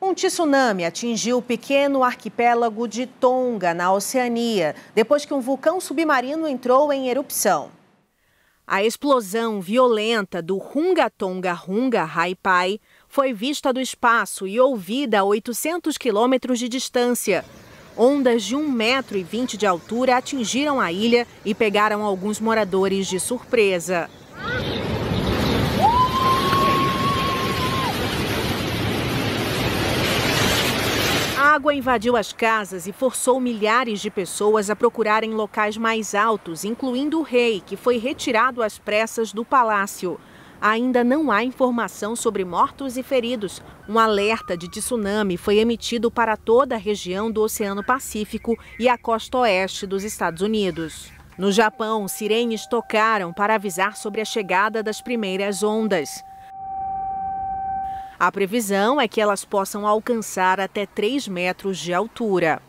Um tsunami atingiu o pequeno arquipélago de Tonga, na Oceania, depois que um vulcão submarino entrou em erupção. A explosão violenta do Hunga Tonga Hunga Haipai foi vista do espaço e ouvida a 800 quilômetros de distância. Ondas de 1,20m de altura atingiram a ilha e pegaram alguns moradores de surpresa. água invadiu as casas e forçou milhares de pessoas a procurarem locais mais altos, incluindo o rei, que foi retirado às pressas do palácio. Ainda não há informação sobre mortos e feridos. Um alerta de tsunami foi emitido para toda a região do Oceano Pacífico e a costa oeste dos Estados Unidos. No Japão, sirenes tocaram para avisar sobre a chegada das primeiras ondas. A previsão é que elas possam alcançar até 3 metros de altura.